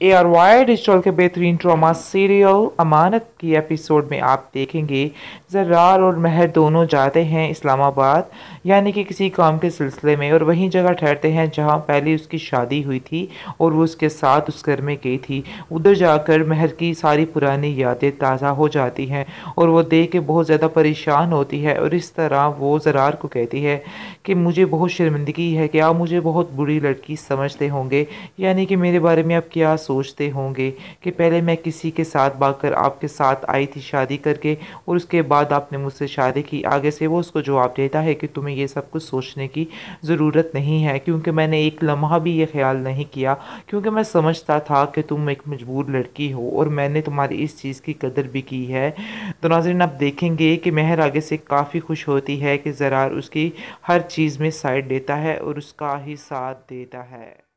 A R Y digital के बेहतरीन drama serial अमानत की एपिसोड में आप देखेंगे जर्रार और महर दोनों जाते हैं इस्लामाबाद यानी कि किसी काम के सिलसिले में और वहीं जगह ठहरते हैं जहां पहले उसकी शादी हुई थी और वो उसके साथ उस घर में गई थी उधर जाकर महर की सारी पुरानी यादें ताज़ा हो जाती हैं और वो देख के बहुत ज़्यादा परेशान होती है और इस तरह वो जरार को कहती है कि मुझे बहुत शर्मिंदगी है कि आप मुझे बहुत बुरी लड़की समझते होंगे यानी कि मेरे बारे में आप क्या सोचते होंगे कि पहले मैं किसी के साथ बाकर आपके साथ आई थी शादी करके और उसके बाद आपने मुझसे शादी की आगे से वो उसको जवाब देता है कि तुम्हें ये सब कुछ सोचने की ज़रूरत नहीं है क्योंकि मैंने एक लम्हा भी ये ख्याल नहीं किया क्योंकि मैं समझता था कि तुम एक मजबूर लड़की हो और मैंने तुम्हारी इस चीज़ की कदर भी की है तो नाजरन आप देखेंगे कि महर आगे से काफ़ी खुश होती है कि ज़रार उसकी हर चीज़ में साइड देता है और उसका ही साथ देता है